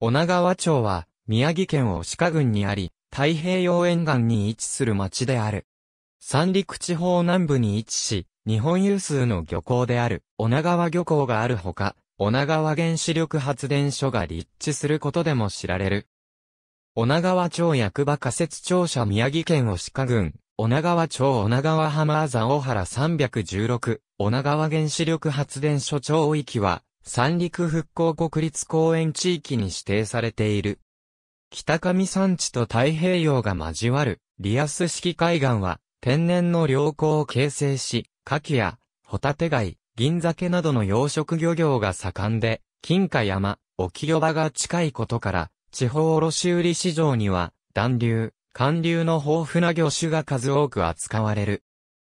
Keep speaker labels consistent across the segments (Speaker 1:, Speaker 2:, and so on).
Speaker 1: 女川町は、宮城県を鹿郡にあり、太平洋沿岸に位置する町である。三陸地方南部に位置し、日本有数の漁港である、女川漁港があるほか、女川原子力発電所が立地することでも知られる。女川町役場仮設庁舎宮城県押鹿郡、女川町女川浜あざ大原316、女川原子力発電所町域は、三陸復興国立公園地域に指定されている。北上山地と太平洋が交わるリアス式海岸は天然の良好を形成し、牡蠣やホタテ貝、銀鮭などの養殖漁業が盛んで、金華山、沖漁場が近いことから、地方卸売市場には、暖流、寒流の豊富な魚種が数多く扱われる。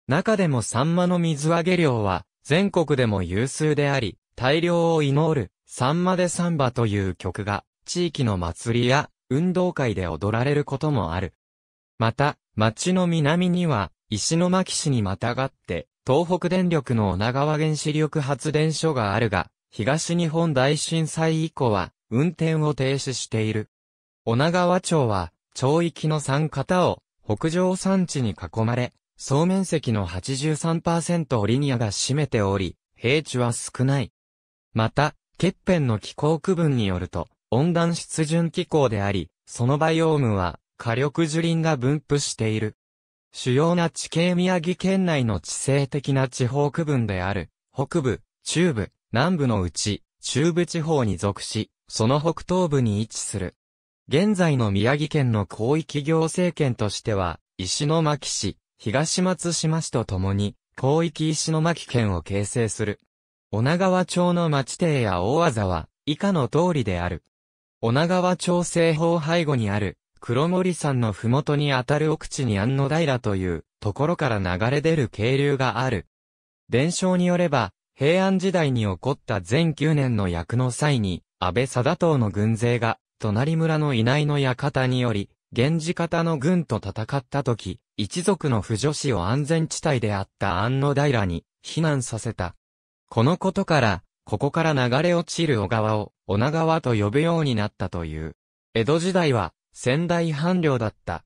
Speaker 1: 中でもサンマの水揚げ量は、全国でも有数であり、大量を祈る、サンマでサンバという曲が、地域の祭りや、運動会で踊られることもある。また、町の南には、石巻市にまたがって、東北電力の女川原子力発電所があるが、東日本大震災以降は、運転を停止している。女川町は、町域の三方を、北上山地に囲まれ、総面積の83%をリニアが占めており、平地は少ない。また、ケッペンの気候区分によると、温暖湿潤気候であり、そのバイオームは、火力樹林が分布している。主要な地形宮城県内の地勢的な地方区分である、北部、中部、南部のうち、中部地方に属し、その北東部に位置する。現在の宮城県の広域行政権としては、石巻市、東松島市とともに、広域石巻県を形成する。女川町の町邸や大技は以下の通りである。女川町西方背後にある、黒森山の麓にあたる奥地に安野平というところから流れ出る渓流がある。伝承によれば、平安時代に起こった全9年の役の際に、安倍貞党の軍勢が、隣村の稲いの館により、源氏方の軍と戦った時、一族の不女子を安全地帯であった安野平に避難させた。このことから、ここから流れ落ちる小川を、小女川と呼ぶようになったという。江戸時代は、仙台藩領だった。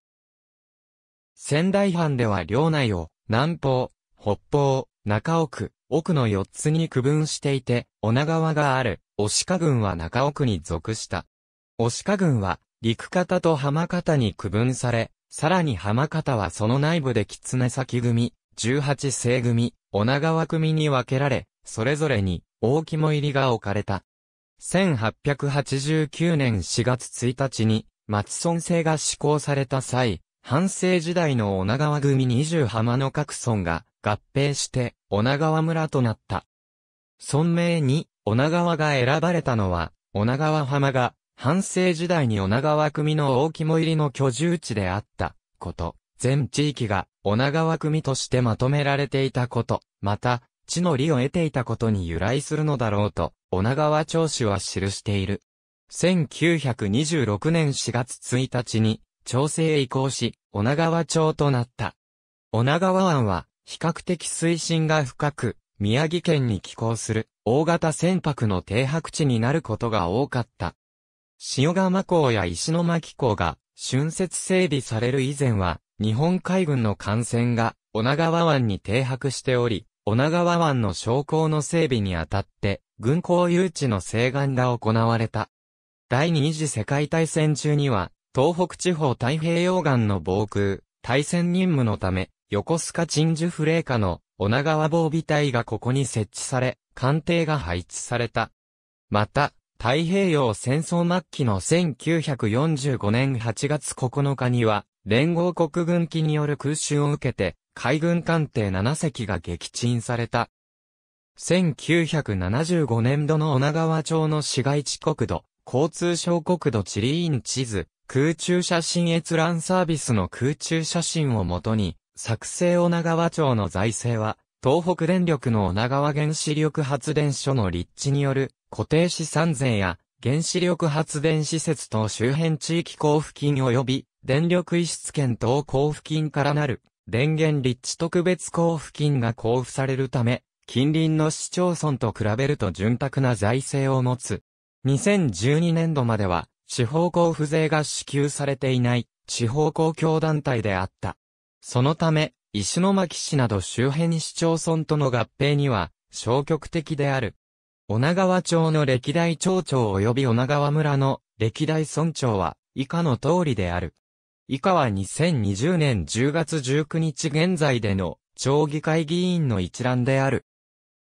Speaker 1: 仙台藩では領内を、南方、北方、中奥、奥の四つに区分していて、小女川がある、押鹿郡は中奥に属した。押鹿郡は、陸方と浜方に区分され、さらに浜方はその内部で狐崎組、十八世組、女川組に分けられ、それぞれに大肝入りが置かれた。1889年4月1日に、松村制が施行された際、半生時代の女川組20浜の各村が合併して女川村となった。村名に女川が選ばれたのは、女川浜が半生時代に女川組の大肝入りの居住地であったこと、全地域が女川組としてまとめられていたこと、また、地の利を得ていたことに由来するのだろうと、女川長氏は記している。1926年4月1日に、調整へ移行し、女川町となった。女川湾は、比較的水深が深く、宮城県に寄港する、大型船舶の停泊地になることが多かった。塩釜港や石巻港が、春節整備される以前は、日本海軍の艦船が、女川湾に停泊しており、女川湾の将校の整備にあたって、軍港誘致の請願が行われた。第二次世界大戦中には、東北地方太平洋岸の防空、対戦任務のため、横須賀鎮守フレーカの女川防備隊がここに設置され、艦艇が配置された。また、太平洋戦争末期の1945年8月9日には、連合国軍機による空襲を受けて、海軍艦艇7隻が撃沈された。1975年度の女川町の市街地国土、交通省国土地理院地図、空中写真閲覧サービスの空中写真をもとに、作成女川町の財政は、東北電力の女川原子力発電所の立地による固定資産税や原子力発電施設等周辺地域交付金及び電力輸出権等交付金からなる、電源立地特別交付金が交付されるため、近隣の市町村と比べると潤沢な財政を持つ。2012年度までは、地方交付税が支給されていない地方公共団体であった。そのため、石巻市など周辺市町村との合併には消極的である。女川町の歴代町長及び女川村の歴代村長は以下の通りである。以下は2020年10月19日現在での町議会議員の一覧である。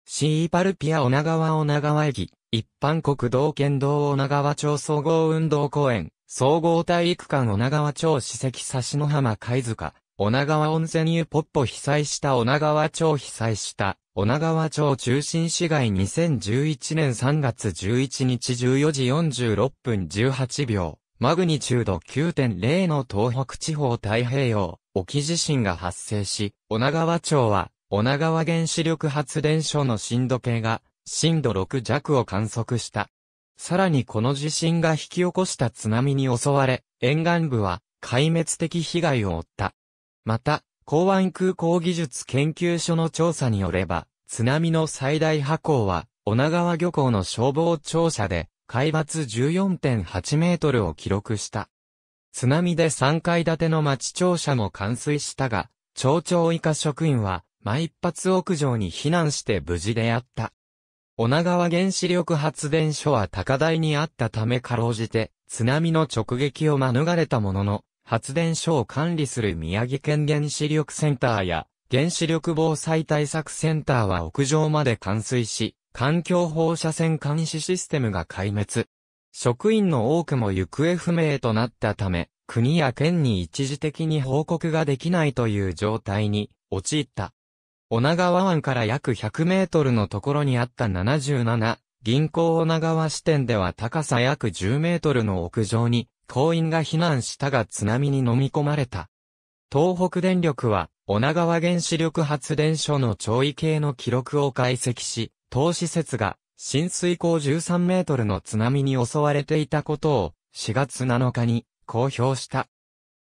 Speaker 1: シーパルピア女川女川駅、一般国道県道女川町総合運動公園、総合体育館女川町史跡差しの浜貝塚、女川温泉湯ポッポ被災した女川町被災した女川町中心市街2011年3月11日14時46分18秒マグニチュード9.0の東北地方太平洋、沖地震が発生し、女川町は、女川原子力発電所の震度計が、震度6弱を観測した。さらにこの地震が引き起こした津波に襲われ、沿岸部は、壊滅的被害を負った。また、港湾空港技術研究所の調査によれば、津波の最大波高は、女川漁港の消防庁舎で、海抜14.8メートルを記録した。津波で3階建ての町庁舎も冠水したが、町長以下職員は、毎一発屋上に避難して無事であった。女川原子力発電所は高台にあったためかろうじて、津波の直撃を免れたものの、発電所を管理する宮城県原子力センターや、原子力防災対策センターは屋上まで冠水し、環境放射線監視システムが壊滅。職員の多くも行方不明となったため、国や県に一時的に報告ができないという状態に陥った。女川湾から約100メートルのところにあった77、銀行女川支店では高さ約10メートルの屋上に、行員が避難したが津波に飲み込まれた。東北電力は、女川原子力発電所の潮位計の記録を解析し、当施設が浸水口13メートルの津波に襲われていたことを4月7日に公表した。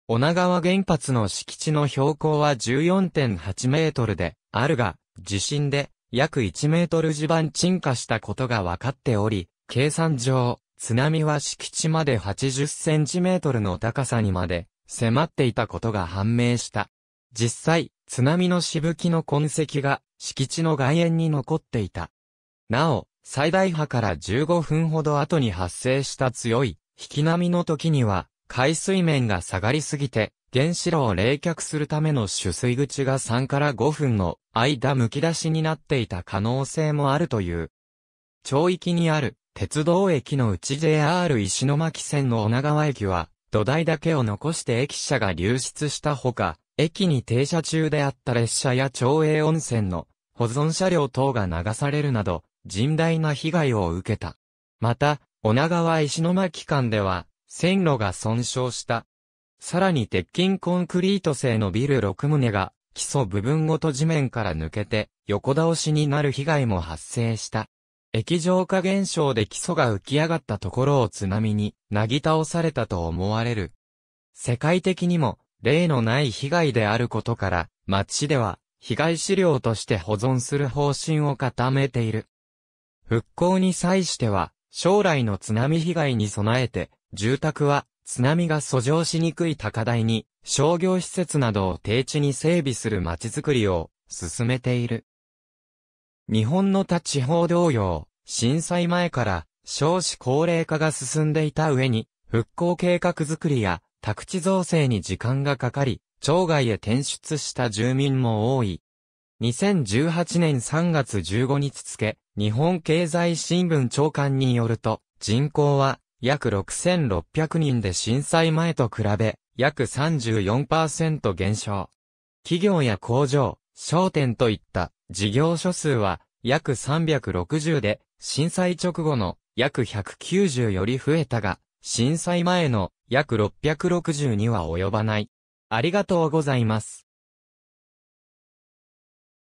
Speaker 1: 女川原発の敷地の標高は14.8メートルであるが、地震で約1メートル地盤沈下したことが分かっており、計算上、津波は敷地まで80センチメートルの高さにまで迫っていたことが判明した。実際、津波のしぶきの痕跡が敷地の外縁に残っていた。なお、最大波から15分ほど後に発生した強い引き波の時には、海水面が下がりすぎて、原子炉を冷却するための取水口が3から5分の間剥き出しになっていた可能性もあるという。町域にある鉄道駅の内 JR 石巻線の女川駅は土台だけを残して駅舎が流出したほか、駅に停車中であった列車や町営温泉の保存車両等が流されるなど甚大な被害を受けた。また、女川石巻間では、線路が損傷した。さらに鉄筋コンクリート製のビル6棟が、基礎部分ごと地面から抜けて、横倒しになる被害も発生した。液状化現象で基礎が浮き上がったところを津波に、なぎ倒されたと思われる。世界的にも、例のない被害であることから、町では、被害資料として保存する方針を固めている。復興に際しては、将来の津波被害に備えて、住宅は津波が遡上しにくい高台に、商業施設などを低地に整備する街づくりを進めている。日本の他地方同様、震災前から少子高齢化が進んでいた上に、復興計画づくりや宅地造成に時間がかかり、町外へ転出した住民も多い。2018年3月15日付、日本経済新聞長官によると、人口は約6600人で震災前と比べ、約34%減少。企業や工場、商店といった事業所数は約360で、震災直後の約190より増えたが、震災前の約662は及ばない。ありがとうございます。